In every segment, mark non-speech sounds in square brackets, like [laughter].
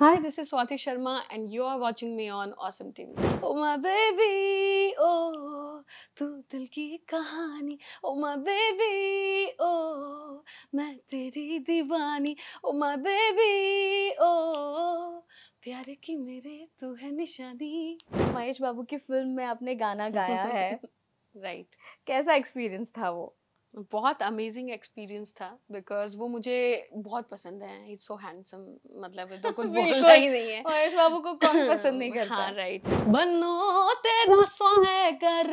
Hi, this is Swati Sharma and you are watching me on Awesome TV. Oh my baby, oh, tu dil ki kahani. Oh my baby, oh, main teri diwani. Oh my baby, oh, प्यार ki mere tu hai nishani. Mahesh Babu ki film mein apne gana gaya hai. right. Kaisa experience tha wo? बहुत amazing experience था because वो मुझे बहुत पसंद है it's so handsome मतलब तो [laughs] कुछ बोलना ही नहीं है महेश बाबू को कौन पसंद नहीं [clears throat] करता हाँ राइट बनो तेरा स्वागर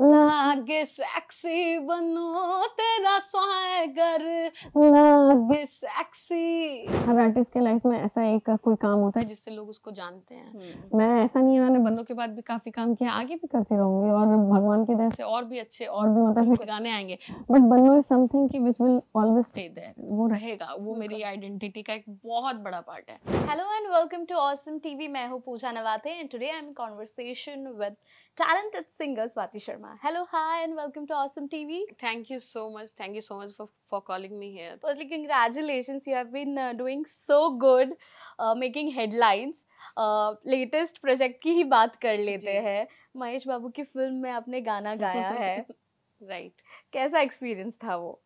लागे सेक्सी बनो तेरा स्वागर लागे सेक्सी हर आर्टिस्ट के लाइफ में ऐसा एक कोई काम होता है जिससे लोग उसको जानते हैं हम्म। मैं ऐसा नहीं है मैंने बनो के बाद भी काफी काम किया आगे भी करते रहूंगी और भगवान की दया से और भी अच्छे और भी मतलब गाने आएंगे बट बनो इज समथिंग कि which will always stay there वो रहेगा वो मेरी आइडेंटिटी का एक बहुत बड़ा पार्ट है hello and welcome to Awesome TV मैं हूं Pooja Navate and today I am conversation with talented singer Swati Sharma hello hi and welcome to Awesome TV thank you so much thank you so much for for calling me here firstly congratulations you have been doing so good making headlines latest project की ही बात कर [laughs] लेते हैं महेश बाबू की film में आपने गाना गाया है [laughs] राइट right. कैसा एक्सपीरियंस था वो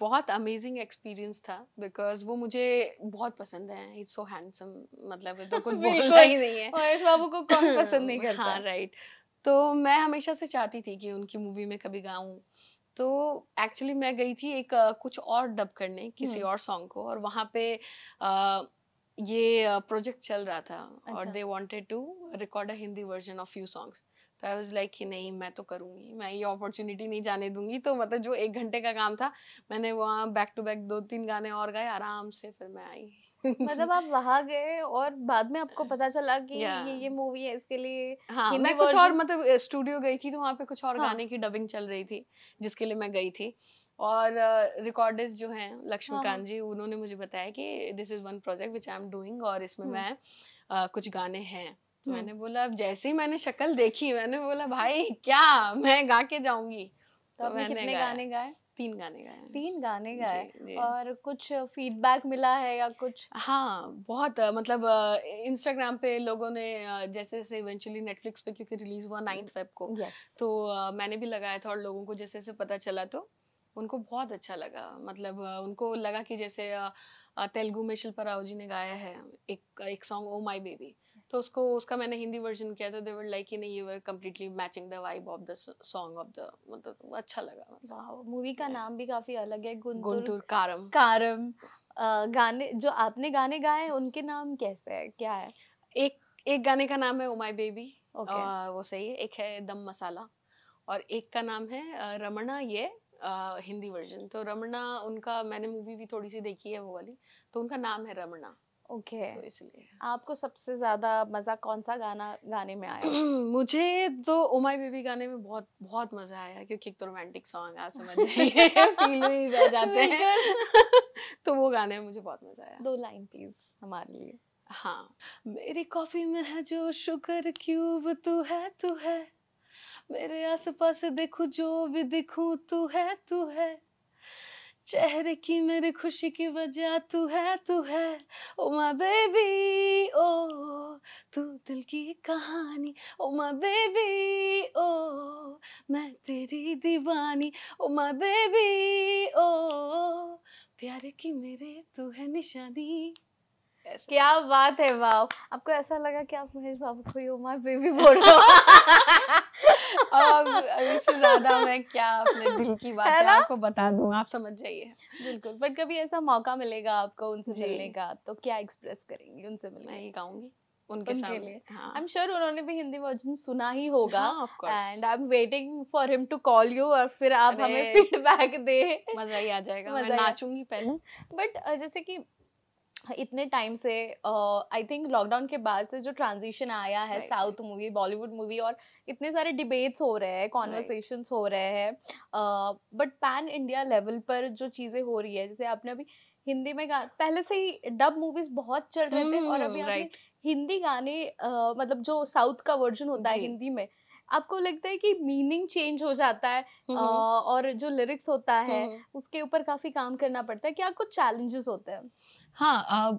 बहुत अमेजिंग एक्सपीरियंस था बिकॉज वो मुझे बहुत पसंद है इट्स सो हैंडसम मतलब तो कुछ [laughs] बोलना ही नहीं है और इस बाबू को कौन पसंद नहीं [laughs] हाँ, करता हाँ राइट right. तो मैं हमेशा से चाहती थी कि उनकी मूवी में कभी गाऊँ तो एक्चुअली मैं गई थी एक कुछ और डब करने किसी हम्म। और सॉन्ग को और वहाँ पे आ, ये प्रोजेक्ट चल रहा था अच्छा। और they wanted to record a Hindi version of few songs तो आई वॉज लाइक कि नहीं मैं तो करूँगी मैं ये अपॉर्चुनिटी नहीं जाने दूंगी तो मतलब जो एक घंटे का काम था मैंने वहाँ बैक टू बैक दो तीन गाने और गाए आराम से फिर मैं आई मतलब आप वहाँ गए और बाद में आपको पता चला कि yeah. ये ये मूवी है इसके लिए हाँ मैं कुछ और मतलब स्टूडियो गई थी तो वहाँ पे कुछ और हाँ. गाने की डबिंग चल रही थी जिसके लिए मैं गई थी और रिकॉर्डिस्ट uh, जो हैं लक्ष्मीकांत हाँ, हाँ. जी उन्होंने मुझे बताया कि this is one project which I am doing और इसमें हम्म। मैं कुछ गाने हैं तो हम्म। मैंने बोला अब जैसे ही मैंने शक्ल देखी मैंने बोला भाई क्या मैं गा के जाऊंगी तो, तो मैंने कितने गाने गाए तीन गाने गाए तीन गाने गाए और कुछ फीडबैक मिला है या कुछ हाँ बहुत मतलब इंस्टाग्राम पे लोगों ने जैसे जैसे इवेंचुअली नेटफ्लिक्स पे क्योंकि रिलीज हुआ नाइन्थ वेब को तो मैंने भी लगाया था और लोगों को जैसे जैसे पता चला तो उनको बहुत अच्छा लगा मतलब उनको लगा कि जैसे तेलुगु में शिल्पा राव जी ने गाया है एक एक सॉन्ग ओ माई बेबी तो उसको उसका मैंने हिंदी वर्जन किया तो they were like in you were completely matching the vibe of the song of the मतलब अच्छा लगा मतलब मूवी का नाम भी काफी अलग है गुंटूर कारम कारम गाने जो आपने गाने गाए उनके नाम कैसे है क्या है एक एक गाने का नाम है ओ माई बेबी वो सही है एक है दम मसाला और एक का नाम है रमणा ये आ, हिंदी वर्जन तो रमणा उनका मैंने मूवी भी थोड़ी सी देखी है वो वाली तो उनका नाम है रमणा ओके okay. तो इसलिए आपको सबसे ज्यादा मजा कौन सा गाना गाने में आया [clears throat] मुझे तो ओमाई बेबी गाने में बहुत बहुत मजा आया क्योंकि एक तो रोमांटिक सॉन्ग आ समझ [laughs] फील भी रह जाते हैं [laughs] तो वो गाने में मुझे बहुत मजा आया दो लाइन प्लीज हमारे लिए हाँ मेरी कॉफी में है जो शुगर क्यूब तू है तू है मेरे आस पास देखो जो भी दिखू तू है तू है चेहरे की मेरी खुशी की वजह तू है तू है ओ माय बेबी ओ तू दिल की कहानी ओ माय बेबी ओ मैं तेरी दीवानी ओ माय बेबी ओ प्यारे की मेरे तू है निशानी क्या बात है वाव आपको ऐसा लगा कि आप महेश बाबू को यू माय बेबी बोल रहे हो अब इससे ज्यादा मैं क्या अपने दिल की बात है आपको बता दूं आप समझ जाइए बिल्कुल बट कभी ऐसा मौका मिलेगा आपको उनसे मिलने का तो क्या एक्सप्रेस करेंगे उनसे मिलने मैं गाऊंगी उनके, उनके लिए आई एम श्योर उन्होंने भी हिंदी वर्जन सुना ही होगा and I am waiting for him to call you और फिर आप हमें फीडबैक दे मजा ही आ जाएगा मैं नाचूंगी पहले बट जैसे कि इतने टाइम से आई थिंक लॉकडाउन के बाद से जो ट्रांजिशन आया है साउथ मूवी बॉलीवुड मूवी और इतने सारे डिबेट्स हो रहे हैं कॉन्वर्सेशन हो रहे हैं बट पैन इंडिया लेवल पर जो चीज़ें हो रही है जैसे आपने अभी हिंदी में गा पहले से ही डब मूवीज बहुत चल रहे थे और अभी hmm, आपने हिंदी गाने मतलब जो साउथ का वर्जन होता है हिंदी में आपको लगता है कि मीनिंग चेंज हो जाता है हम्म, हम्म। और जो लिरिक्स होता हम्म, है उसके ऊपर काफी काम करना पड़ता है क्या कुछ चैलेंजेस होते हैं हाँ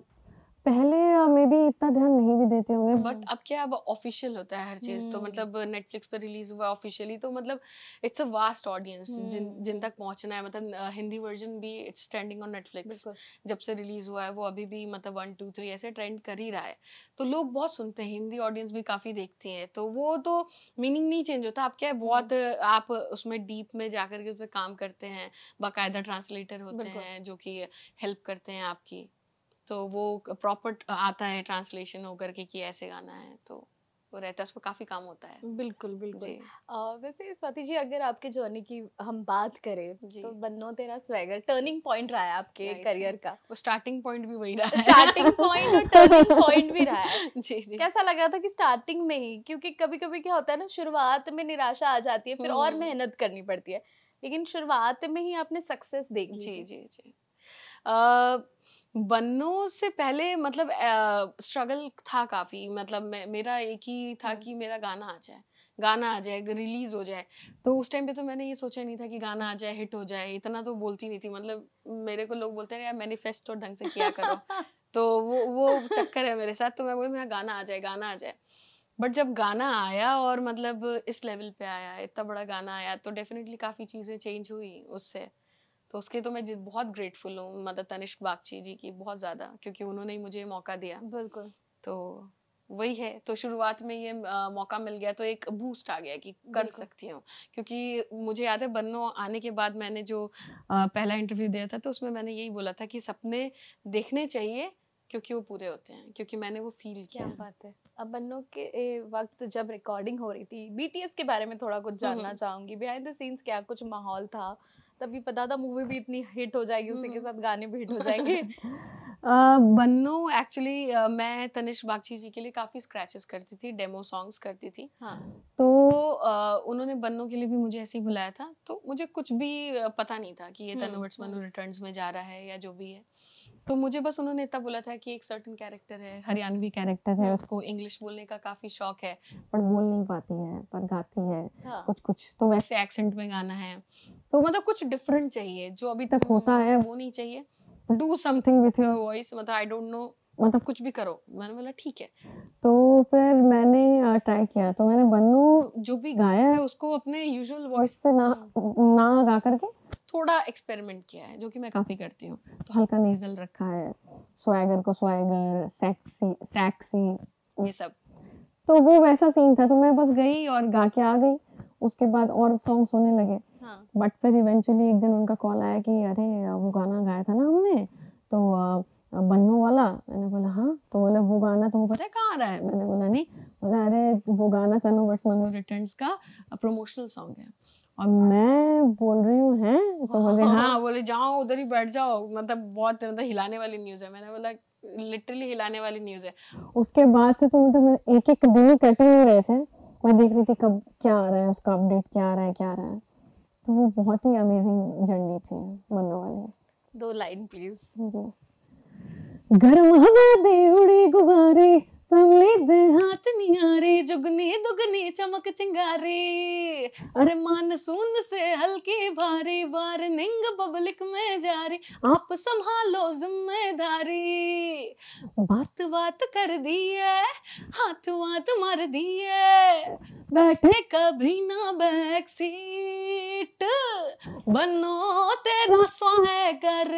पहले uh, मे भी इतना ध्यान नहीं भी देते होंगे बट अब क्या अब ऑफिशियल होता है हर चीज तो, हम्म। मतलब तो मतलब नेटफ्लिक्स पर रिलीज हुआ ऑफिशियली तो मतलब इट्स अ वास्ट ऑडियंस जिन हम्म। जिन तक पहुंचना है मतलब uh, हिंदी वर्जन भी इट्स ट्रेंडिंग ऑन नेटफ्लिक्स जब से रिलीज हुआ है वो अभी भी मतलब वन टू थ्री ऐसे ट्रेंड कर ही रहा है तो लोग बहुत सुनते हैं हिंदी ऑडियंस भी काफी देखते हैं तो वो तो मीनिंग नहीं चेंज होता आप क्या बहुत हम्म। आप उसमें डीप में जाकर के उस पर काम करते हैं बाकायदा ट्रांसलेटर होते हैं जो कि हेल्प करते हैं आपकी तो वो प्रॉपर आता है ट्रांसलेशन होकर के कि ऐसे गाना है तो वो रहता है उस पर काफ़ी काम होता है बिल्कुल बिल्कुल जी। आ, वैसे स्वाति जी अगर आपके जर्नी की हम बात करें तो बनो तेरा स्वैगर टर्निंग पॉइंट रहा है आपके करियर का वो स्टार्टिंग पॉइंट भी वही रहा है स्टार्टिंग पॉइंट और टर्निंग पॉइंट भी रहा है [laughs] जी जी कैसा लगा था कि स्टार्टिंग में ही क्योंकि कभी कभी क्या होता है ना शुरुआत में निराशा आ जाती है फिर और हम्म। मेहनत करनी पड़ती है लेकिन शुरुआत में ही आपने सक्सेस देखी जी जी जी बनों से पहले मतलब स्ट्रगल था काफ़ी मतलब मे, मेरा एक ही था कि मेरा गाना आ जाए गाना आ जाए रिलीज हो जाए तो उस टाइम पे तो मैंने ये सोचा नहीं था कि गाना आ जाए हिट हो जाए इतना तो बोलती नहीं थी मतलब मेरे को लोग बोलते हैं यार मैनिफेस्ट तो ढंग से किया करो [laughs] तो वो वो चक्कर है मेरे साथ तो मैं बोली मेरा गाना आ जाए गाना आ जाए बट जब गाना आया और मतलब इस लेवल पे आया इतना बड़ा गाना आया तो डेफिनेटली काफ़ी चीज़ें चेंज हुई उससे तो उसके तो मैं बहुत ग्रेटफुल हूँ मदर तनिष्क बागची जी की बहुत ज़्यादा क्योंकि उन्होंने ही मुझे मौका दिया बिल्कुल तो वही है तो शुरुआत में ये आ, मौका मिल गया तो एक बूस्ट आ गया कि कर सकती हूँ क्योंकि मुझे याद है बन्नो आने के बाद मैंने जो आ, पहला इंटरव्यू दिया था तो उसमें मैंने यही बोला था कि सपने देखने चाहिए क्योंकि वो पूरे होते हैं क्योंकि मैंने वो फील किया क्या बात है अब बन्नो के वक्त जब रिकॉर्डिंग हो रही थी बीटीएस के बारे में थोड़ा कुछ हम्म, जानना चाहूंगी बिहाइंड द सीन्स क्या कुछ माहौल था तभी पता था मूवी भी इतनी हिट हो जाएगी उसी के हम्म। साथ गाने भी हिट हो [laughs] जाएंगे बन्नो uh, एक्चुअली uh, मैं तनिष बागची जी के लिए काफ़ी स्क्रैचेस करती थी डेमो सॉन्ग्स करती थी हाँ तो uh, उन्होंने बन्नो के लिए भी मुझे ऐसे ही बुलाया था तो मुझे कुछ भी पता नहीं था कि ये तनुवर्ट्स मनु रिटर्न्स में जा रहा है या जो भी है तो मुझे बस उन्होंने इतना बोला था कि एक सर्टन कैरेक्टर है हरियाणवी कैरेक्टर है हम्म। उसको इंग्लिश बोलने का काफी शौक है पर बोल नहीं पाती है पर गाती है हाँ। कुछ कुछ तो वैसे एक्सेंट में गाना है तो मतलब कुछ डिफरेंट चाहिए जो अभी तक होता है वो नहीं चाहिए do something with your voice मतलब आई डोंट नो मतलब कुछ भी करो मैंने बोला ठीक है तो फिर मैंने ट्राई किया तो मैंने बन्नू जो भी गाया है उसको अपने यूजुअल वॉइस से ना हाँ। ना गा करके थोड़ा एक्सपेरिमेंट किया है जो कि मैं हाँ। काफ़ी करती हूँ तो हल्का नेजल रखा है स्वैगर को स्वैगर सेक्सी सेक्सी ये सब तो वो वैसा सीन था तो मैं बस गई और गा के आ गई उसके बाद और सॉन्ग सुनने लगे बट हाँ। फिर इवेंचुअली एक दिन उनका कॉल आया कि अरे वो गाना गाया था ना हमने तो बन्नू वाला मैंने बोला हाँ तो बोले वो गाना तुम्हें तो पता है कहाँ रहा है मैंने बोला नहीं बोला अरे वो गाना तनु वर्स मनु रिटर्न्स का प्रमोशनल सॉन्ग है और मैं बोल रही हूँ हैं तो हाँ, बोले हाँ, हाँ बोले जाओ उधर ही बैठ जाओ मतलब बहुत मतलब हिलाने वाली न्यूज़ है मैंने बोला लिटरली हिलाने वाली न्यूज़ है उसके बाद से तो मतलब एक एक दिन ही कटे हुए रहे थे मैं देख रही थी कब क्या आ रहा है उसका अपडेट क्या आ रहा है क्या आ रहा है तो वो बहुत ही अमेजिंग जर्नी थी मनो वाली दो लाइन प्लीज जी गर्म हवा दे उड़ी गुब्बारे पल्ले हाथ जुगने दुगने चमक चिंगारे अरे मानसून से हल्के भारी बार निंग पब्लिक में जारी आप संभालो जिम्मेदारी बात बात कर दी है हाथ वात मार दी है बैठे कभी ना बैक सी फिट बनो तेरा स्वागर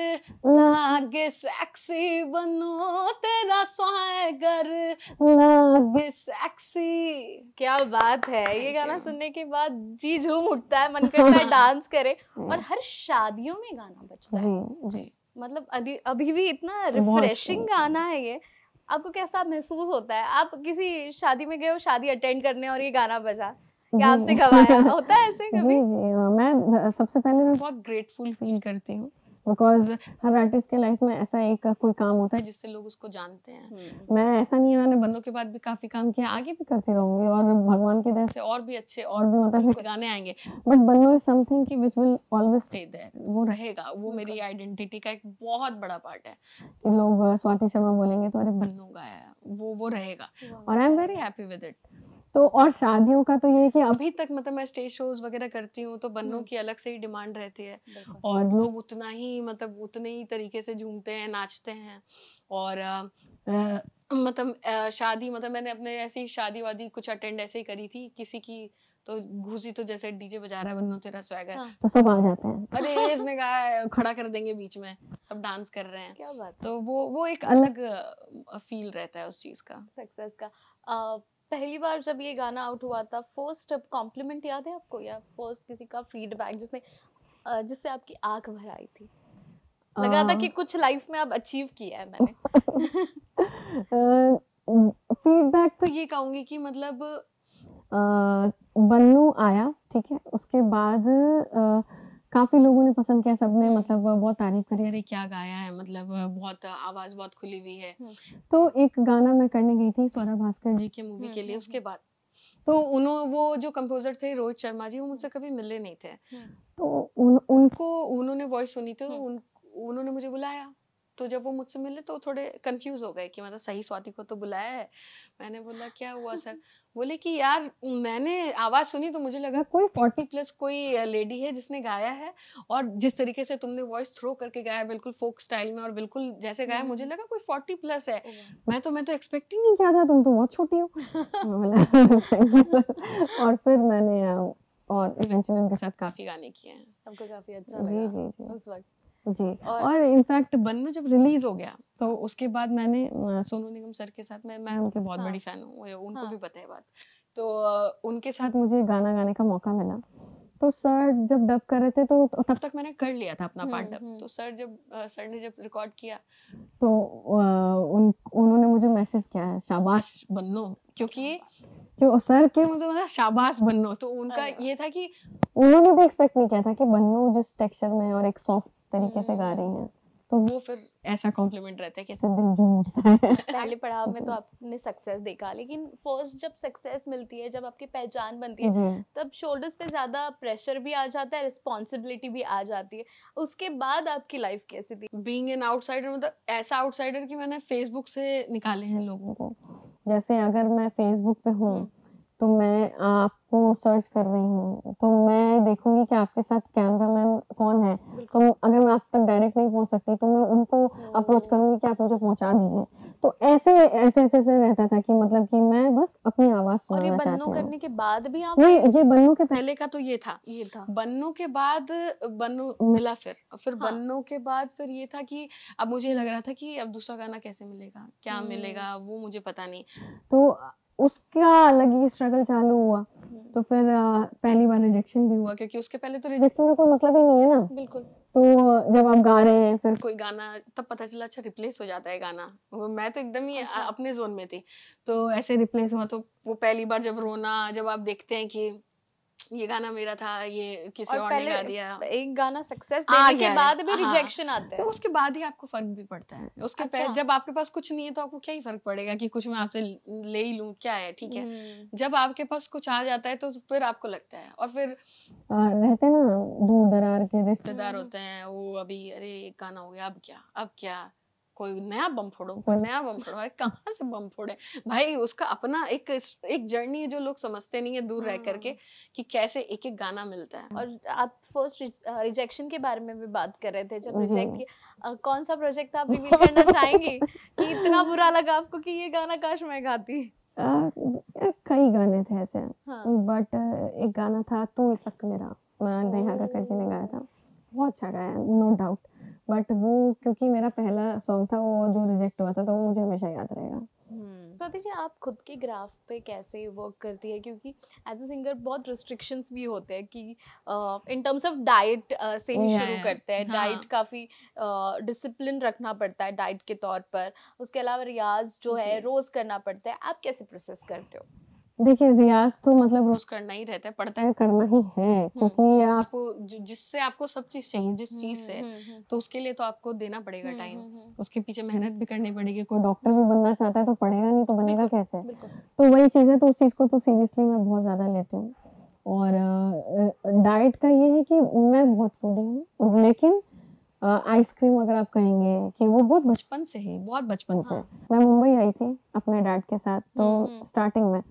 लागे सेक्सी बनो तेरा स्वागर लागे सेक्सी क्या बात है ये गाना सुनने के बाद जी झूम उठता है मन करता है डांस करे [laughs] और हर शादियों में गाना बजता है जी। मतलब अभी भी इतना रिफ्रेशिंग गाना है ये आपको कैसा महसूस होता है आप किसी शादी में गए हो शादी अटेंड करने और ये गाना बजा आपसे होता है ऐसे [laughs] कभी जी जी हाँ, मैं सबसे पहले मैं बहुत ग्रेटफुल फील करती हूँ बिकॉज हर आर्टिस्ट के लाइफ में ऐसा एक कोई काम होता है जिससे लोग उसको जानते हैं हम्म। मैं ऐसा नहीं है मैंने बंदों के बाद भी काफी काम किया आगे भी करती रहूंगी और भगवान की दया से और भी अच्छे और भी मतलब गाने आएंगे बट बनो इज समथिंग की which will always stay there वो रहेगा वो मेरी आइडेंटिटी का एक बहुत बड़ा पार्ट है लोग स्वाति शर्मा बोलेंगे तो अरे बन्नू गाया वो वो रहेगा और I am very happy with it तो और शादियों का तो ये कि अभी तक मतलब मैं स्टेज शोज वगैरह करती हूँ तो बन्नों हम्म। की अलग से ही डिमांड रहती है और लोग उतना ही मतलब उतने ही तरीके से झूमते हैं नाचते हैं और मतलब शादी मतलब मैंने अपने ऐसे ही शादी वादी कुछ अटेंड ऐसे ही करी थी किसी की तो घुसी तो जैसे डीजे बजा रहा है बन्नो तेरा स्वैगर हाँ। तो सब आ जाते हैं अरे इसने कहा खड़ा कर देंगे बीच में सब डांस कर रहे हैं क्या बात तो वो वो एक अलग फील रहता है उस चीज का सक्सेस का आ, पहली बार जब ये गाना आउट हुआ था फर्स्ट कॉम्प्लीमेंट याद है आपको या फर्स्ट किसी का फीडबैक जिसमें जिससे आपकी आंख भर आई थी लगा था कि कुछ लाइफ में आप अचीव किया है मैंने फीडबैक [laughs] तो ये कहूंगी कि मतलब बन्नू आया ठीक है उसके बाद आ, काफी लोगों ने पसंद किया सबने हम्म। मतलब बहुत तारीफ करी अरे क्या गाया है मतलब बहुत आवाज बहुत खुली हुई है हम्म। तो एक गाना मैं करने गई थी सौरभ भास्कर जी के मूवी हम्म, के लिए उसके बाद तो उन्हों वो जो कंपोजर थे रोहित शर्मा जी वो मुझसे कभी मिले नहीं थे तो उन, उनको उन्होंने वॉइस सुनी थी तो उन, उन्होंने मुझे बुलाया तो जब वो मुझसे मिले तो थोड़े कंफ्यूज हो गए कि मतलब सही स्वाति को तो बुलाया है मैंने बोला क्या हुआ सर बोले कि यार मैंने आवाज़ सुनी तो मुझे लगा कोई फोर्टी प्लस कोई लेडी है जिसने गाया है और जिस तरीके से तुमने वॉइस थ्रो करके गाया बिल्कुल फोक स्टाइल में और बिल्कुल जैसे गाया मुझे हम्म। लगा कोई फोर्टी प्लस है मैं तो मैं तो एक्सपेक्ट ही नहीं किया था तुम तो बहुत छोटी हो [laughs] और फिर मैंने और इवेंचुअली उनके साथ काफ़ी गाने किए हैं आपको काफ़ी अच्छा लगा उस वक्त जी और, और इनफैक्ट बन में जब रिलीज हो गया तो उसके बाद मैंने सोनू निगम सर के साथ मैं मैं उनके बहुत हाँ, बड़ी फ़ैन हूँ उनको हाँ, भी पता है बात तो उनके साथ मुझे गाना गाने का मौका मिला तो सर जब डब कर रहे थे तो तब तक मैंने कर लिया था अपना पार्ट हम्म, डब हम्म। तो सर जब सर ने जब रिकॉर्ड किया तो उन उन्होंने मुझे मैसेज किया है शाबाश बन्नो क्योंकि क्यों सर के मुझे बोला शाबाश बन्नो तो उनका हाँ। ये था कि उन्होंने भी एक्सपेक्ट नहीं किया था कि बन्नो जिस टेक्सचर में और एक सॉफ्ट तरीके से गा रही हैं तो वो फिर ऐसा कॉम्प्लीमेंट रहता है कैसे दिल झूमता है पहले पड़ाव में तो आपने सक्सेस देखा लेकिन फर्स्ट जब सक्सेस मिलती है जब आपकी पहचान बनती है हम्म। तब शोल्डर्स पे ज्यादा प्रेशर भी आ जाता है रिस्पॉन्सिबिलिटी भी आ जाती है उसके बाद आपकी लाइफ कैसी थी बींग एन आउटसाइडर मतलब ऐसा आउटसाइडर की मैंने फेसबुक से निकाले हैं लोगों को जैसे अगर मैं फेसबुक पे हूँ हम्म। तो मैं आपको सर्च कर रही हूँ तो मैं देखूंगी कि आपके साथ कैमरा मैन कौन है तो अगर मैं आप तक डायरेक्ट नहीं पहुँच सकती तो मैं उनको अप्रोच हम्म। करूंगी कि आप मुझे पहुँचा दीजिए तो ऐसे ऐसे ऐसे ऐसे रहता था कि मतलब कि मैं बस अपनी आवाज सुनना चाहती हूँ और ये बन्नू करने के बाद भी आप नहीं ये बन्नू के पहले का तो ये था ये था बन्नू के बाद बन्नू मिला फिर फिर हाँ। बन्नू के बाद फिर ये था कि अब मुझे लग हम्म। रहा था कि अब दूसरा गाना कैसे मिलेगा क्या हम्म। मिलेगा वो मुझे पता नहीं तो उसका अलग ही स्ट्रगल चालू हुआ तो फिर पहली बार रिजेक्शन भी हुआ क्योंकि उसके पहले तो रिजेक्शन का कोई मतलब ही नहीं है ना बिल्कुल तो जब आप गा रहे हैं फिर कोई गाना तब पता चला अच्छा रिप्लेस हो जाता है गाना मैं तो एकदम ही अच्छा। अपने जोन में थी तो ऐसे रिप्लेस हुआ तो वो पहली बार जब रोना जब आप देखते हैं कि ये गाना मेरा था ये किसी और, और ने गा दिया एक गाना सक्सेस देने के बाद भी रिजेक्शन आता है उसके बाद ही आपको फर्क भी पड़ता है उसके अच्छा। पहले जब आपके पास कुछ नहीं है तो आपको क्या ही फर्क पड़ेगा कि कुछ मैं आपसे ले ही लूं क्या है ठीक है हम्म। जब आपके पास कुछ आ जाता है तो फिर आपको लगता है और फिर रहते ना दूर दरार के रिश्तेदार हम्म। होते हैं वो अभी अरे एक गाना हो गया अब क्या अब क्या कोई नया बम फोड़ो कोई नया बम फोड़ो अरे कहाँ से बम फोड़े भाई उसका अपना एक एक जर्नी है जो लोग समझते नहीं है दूर रह हाँ। करके कि कैसे एक एक गाना मिलता है और आप फर्स्ट रिजेक्शन के बारे में भी बात कर रहे थे जब रिजेक्ट हम्म। किया कौन सा प्रोजेक्ट आप रिवील करना चाहेंगे कि इतना बुरा लगा आपको कि ये गाना काश मैं गाती कई गाने थे ऐसे हाँ। बट एक गाना था तू सक मेरा नेहा कक्कर जी ने गाया था बहुत अच्छा गाया नो डाउट बट वो क्योंकि मेरा पहला सॉन्ग था वो जो रिजेक्ट हुआ था तो वो मुझे हमेशा याद रहेगा स्वाति hmm. तो जी आप खुद के ग्राफ पे कैसे वर्क करती है क्योंकि एज ए सिंगर बहुत रिस्ट्रिक्शंस भी होते हैं कि इन टर्म्स ऑफ डाइट से ही शुरू करते हैं डाइट हाँ. काफ़ी डिसिप्लिन uh, रखना पड़ता है डाइट के तौर पर उसके अलावा रियाज जो है रोज़ करना पड़ता है आप कैसे प्रोसेस करते हो देखिए रियाज तो मतलब रोज करना ही रहता है पड़ता है करना ही है हम्म, हम्म। क्योंकि आपको जिससे आपको सब चीज चाहिए जिस हम्म, चीज से तो उसके लिए तो आपको देना पड़ेगा टाइम उसके पीछे मेहनत भी करनी पड़ेगी कोई डॉक्टर भी बनना चाहता है तो पढ़ेगा नहीं तो बनेगा कैसे तो वही चीज है तो उस चीज को तो सीरियसली मैं बहुत ज्यादा लेती हूँ और डाइट का ये है कि मैं बहुत फूडी हूँ लेकिन आइसक्रीम अगर आप कहेंगे कि वो बहुत बचपन से है बहुत बचपन से हाँ। मैं मुंबई आई थी अपने डैड के साथ तो स्टार्टिंग में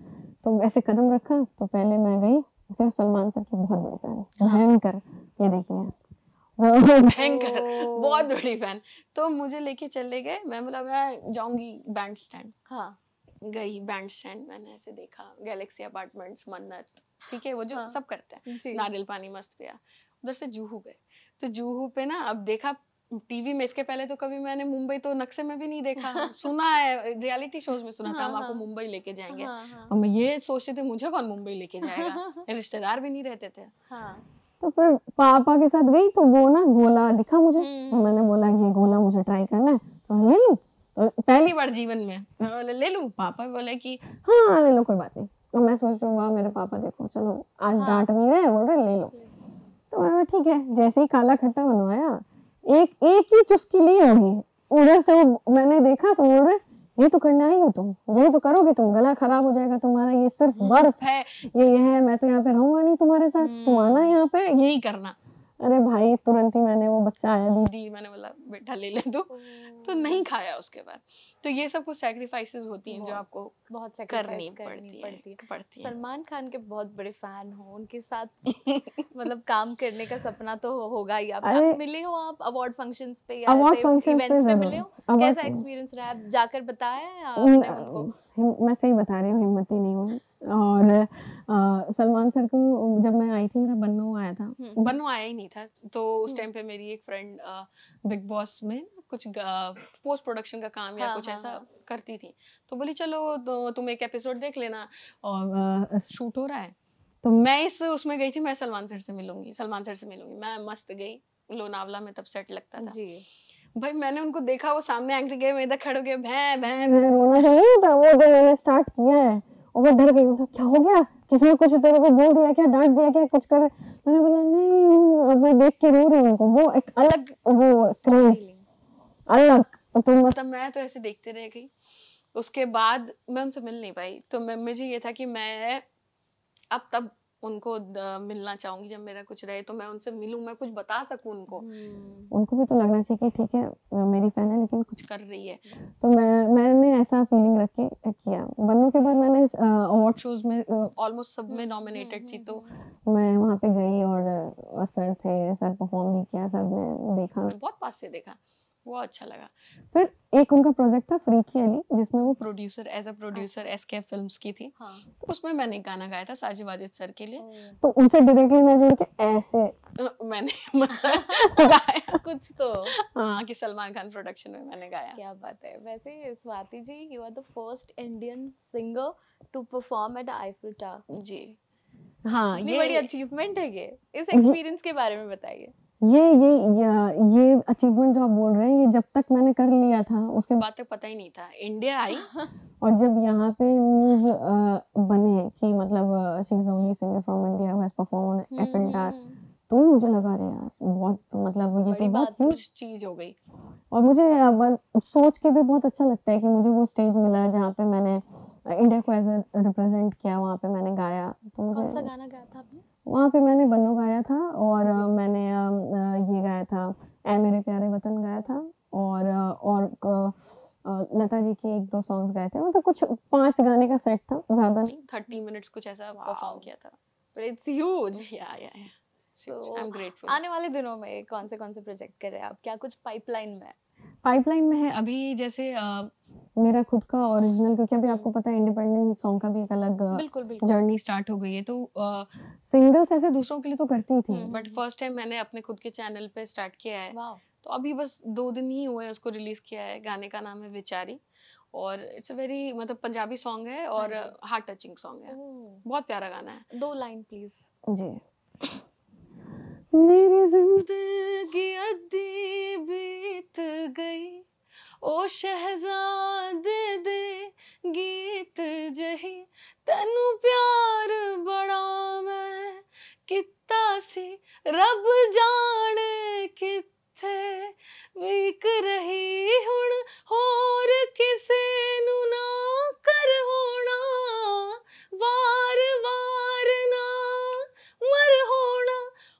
तो ऐसे कदम रखा तो पहले मैं गई फिर सलमान सर की बहुत बड़ी फैन भयंकर ये देखिए भयंकर बहुत बड़ी फैन तो मुझे लेके चले गए मैं बोला मतलब मैं जाऊंगी बैंड स्टैंड हाँ गई बैंड स्टैंड मैंने ऐसे देखा गैलेक्सी अपार्टमेंट्स मन्नत ठीक है वो जो हाँ, सब करते हैं नारियल पानी मस्त पिया उधर से जूहू गए तो जूहू पे ना अब देखा टीवी में इसके पहले तो कभी मैंने मुंबई तो नक्शे में भी नहीं देखा [laughs] सुना है रियलिटी शोज में सुना था हाँ, हम आपको हाँ। मुंबई लेके जाएंगे और हाँ, मैं ये सोचती थी मुझे कौन मुंबई लेके जाएगा [laughs] रिश्तेदार भी नहीं रहते थे तो फिर पापा के साथ गई तो वो ना गोला दिखा मुझे हम्म। तो मैंने बोला ये गोला मुझे ट्राई करना है तो ले लू तो पहली बार जीवन में ले लू पापा भी बोले कि हाँ ले लो कोई बात नहीं तो मैं सोच रहा हूँ मेरे पापा देखो चलो आज डांट नहीं रहे बोल रहे ले लो तो ठीक है जैसे ही काला खट्टा बनवाया एक एक ही चुस्की ली होगी उधर से वो मैंने देखा तो बोल रहे ये तो करना ही हो तुम ये तो करोगे तुम गला खराब हो जाएगा तुम्हारा ये सिर्फ हम्म, बर्फ है ये ये है मैं तो यहाँ पे रहूंगा नहीं तुम्हारे साथ तुम आना यहाँ पे हम्म, यही करना अरे भाई तुरंत ही मैंने वो बच्चा आया दीदी मैंने बोला बेटा ले ले दो तो नहीं खाया उसके बाद तो ये सब कुछ सैक्रिफाइसेस होती हैं जो आपको बहुत करनी, पड़ती है पड़ती है सलमान खान के बहुत बड़े फैन हो उनके साथ [laughs] मतलब काम करने का सपना तो होगा ही आप, मिले हो आप अवार्ड फंक्शन पे या अवार्ड पे मिले हो कैसा एक्सपीरियंस रहा आप जाकर बताया मैं सही बता रही हूँ हिम्मत ही नहीं हूँ और सलमान सर को जब मैं आई थी मेरा बन्नो आया था हम्म, बन्नो आया ही नहीं था तो उस हम्म। टाइम पे मेरी एक फ्रेंड बिग बॉस में कुछ पोस्ट प्रोडक्शन का काम या हाँ, कुछ हाँ, ऐसा हाँ। करती थी तो बोली चलो तुम एक एपिसोड देख लेना और शूट हो रहा है तो मैं इस उसमें गई थी मैं सलमान सर से मिलूंगी सलमान सर से मिलूंगी मैं मस्त गई लोनावला में तब सेट लगता था जी भाई मैंने उनको देखा वो सामने एंकर गए मैं इधर खड़े हो गए भैं भैं भैं रोना चाहिए था वो जो मैंने स्टार्ट किया है और वो डर गई मैं मतलब क्या हो गया किसी ने कुछ तेरे को बोल दिया क्या डांट दिया क्या कुछ कर मैंने बोला नहीं मैं देख के रो रही हूँ वो एक अलग वो क्रेज अलग तो मतलब मैं तो ऐसे देखते रह गई उसके बाद मैं उनसे मिल नहीं पाई तो मैं मुझे ये था कि मैं अब तब उनको मिलना चाहूंगी जब मेरा कुछ रहे तो मैं उनसे मिलू मैं कुछ बता सकूं उनको हम्म। उनको भी तो लगना चाहिए कि ठीक है मेरी फैन है लेकिन कुछ कर रही है तो मैं मैंने ऐसा फीलिंग रख के किया बनने के बाद मैंने अवार्ड शोज में ऑलमोस्ट सब में नॉमिनेटेड हम्म, थी हम्म, तो मैं वहाँ पे गई और सर थे सर परफॉर्म भी किया सब ने देखा बहुत पास से देखा वो अच्छा लगा फिर एक उनका प्रोजेक्ट था फ्री की अली जिसमें वो producer as a producer as के फिल्म की थी हाँ। तो उसमें मैंने गाना गाया था साजी वाजिद सर के लिए तो उनसे डायरेक्टली मैं जुड़ के ऐसे मैंने [laughs] गाया कुछ तो हाँ कि सलमान खान प्रोडक्शन में मैंने गाया क्या बात है वैसे Swati ji you are the first Indian singer to perform at Eiffel Tower जी हाँ ये बड़ी अचीवमेंट है ये इस एक्सपीरियंस के बारे में बताइए ये ये ये अचीवमेंट जो आप बोल रहे हैं ये जब तक मैंने कर लिया था उसके बाद तक पता ही नहीं था इंडिया आई और जब यहाँ पे न्यूज बने कि मतलब she is only singer from India has performed एफ तो मुझे लगा रहे यार बहुत मतलब ये तो बहुत कुछ चीज हो गई और मुझे सोच के भी बहुत अच्छा लगता है कि मुझे वो स्टेज मिला जहाँ पे मैंने इंडिया को एज रिप्रेजेंट कुछ ऐसा परफॉर्म किया था बट इट्स ह्यूज या या सो आई एम ग्रेटफुल आने वाले दिनों में कौन से कौन से प्रोजेक्ट कर रहे हैं आप क्या कुछ पाइपलाइन में है पाइपलाइन में है अभी जैसे uh, मेरा खुद का ओरिजिनल क्योंकि अभी आपको पता है इंडिपेंडेंट सॉन्ग का भी एक अलग जर्नी स्टार्ट हो गई है तो सिंगल्स uh, ऐसे दूसरों के लिए तो करती थी बट फर्स्ट टाइम मैंने अपने खुद के चैनल पे स्टार्ट किया है तो अभी बस दो दिन ही हुए हैं उसको रिलीज किया है गाने का नाम है विचारी और इट्स अ वेरी मतलब पंजाबी सॉन्ग है और हार्ट टचिंग सॉन्ग है बहुत प्यारा गाना है दो लाइन प्लीज जी मेरी जिंदगी अधी बीत गई ओ शहजाद दे गीत जही तेनू प्यार बड़ा मैं किता सी रब जाने कित ਇੱਥੇ ਵਿਕ ਰਹੀ ਹੁਣ ਹੋਰ ਕਿਸੇ ਨੂੰ ਨਾ ਕਰ ਹੋਣਾ ਵਾਰ ਵਾਰ ਨਾ ਮਰ ਹੋਣਾ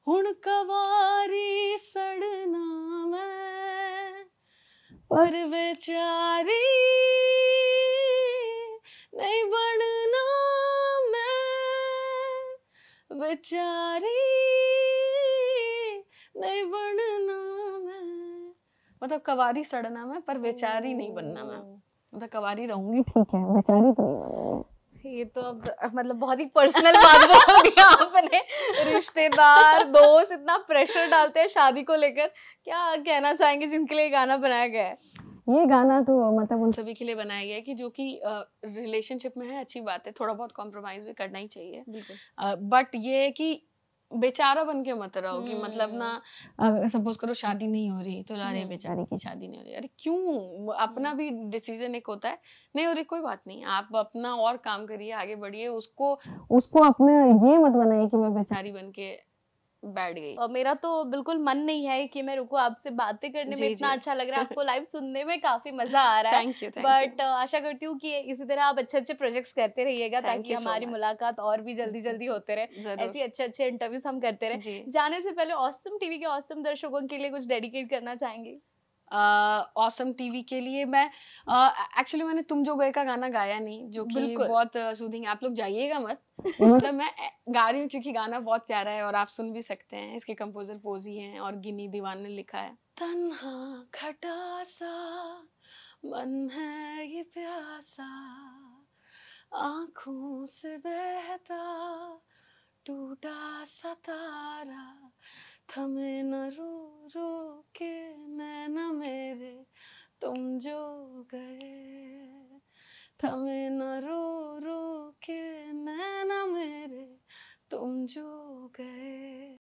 ਹੁਣ ਕਵਾਰੀ ਸੜਨਾ ਮੈਂ ਪਰ ਵਿਚਾਰੀ ਨਹੀਂ ਬਣਨਾ ਮੈਂ ਵਿਚਾਰੀ तो कवारी सड़ना मैं पर बेचारी नहीं बनना मैं मतलब कवारी रहूंगी ठीक है बेचारी तो ये तो अब मतलब बहुत ही पर्सनल बात [laughs] बोल दिया आपने रिश्तेदार दोस्त इतना प्रेशर डालते हैं शादी को लेकर क्या कहना चाहेंगे जिनके लिए गाना बनाया गया है ये गाना तो मतलब उन सभी के लिए बनाया गया है कि जो कि रिलेशनशिप में है अच्छी बात है थोड़ा बहुत कॉम्प्रोमाइज भी करना ही चाहिए बट ये है कि बेचारा बन के मत रहो कि मतलब ना हम्म। अगर सपोज करो शादी नहीं हो रही तो अरे हम्म। बेचारी की शादी नहीं हो रही अरे क्यों अपना हम्म। भी डिसीजन एक होता है नहीं हो रही कोई बात नहीं आप अपना और काम करिए आगे बढ़िए उसको उसको अपना ये मत बनाइए कि मैं बेचारी बन के बैठ गई और मेरा तो बिल्कुल मन नहीं है कि मैं रुको आपसे बातें करने में इतना अच्छा लग रहा है [laughs] आपको लाइव सुनने में काफी मजा आ रहा है you, thank बट आशा करती हूँ कि इसी तरह आप अच्छे अच्छे प्रोजेक्ट्स करते रहिएगा ताकि हमारी मुलाकात और भी जल्दी जल्दी होते रहे ऐसे अच्छे अच्छे इंटरव्यूज हम करते रहे जाने से पहले औसम टीवी के औसम दर्शकों के लिए कुछ डेडिकेट करना चाहेंगे ऑसम टीवी के लिए मैं एक्चुअली मैंने तुम जो गए का गाना गाया नहीं जो कि बहुत सूदिंग आप लोग जाइएगा मत [laughs] मतलब मैं गा रही हूँ क्योंकि गाना बहुत प्यारा है और आप सुन भी सकते हैं इसके कंपोजर पोजी हैं और गिनी दीवान ने लिखा है तन्हा खटा सा मन है ये प्यासा आंखों से बहता टूटा सतारा थमे न रो रो के नैना मेरे तुम जो गए थमे न रो रो के नैना मेरे तुम जो गए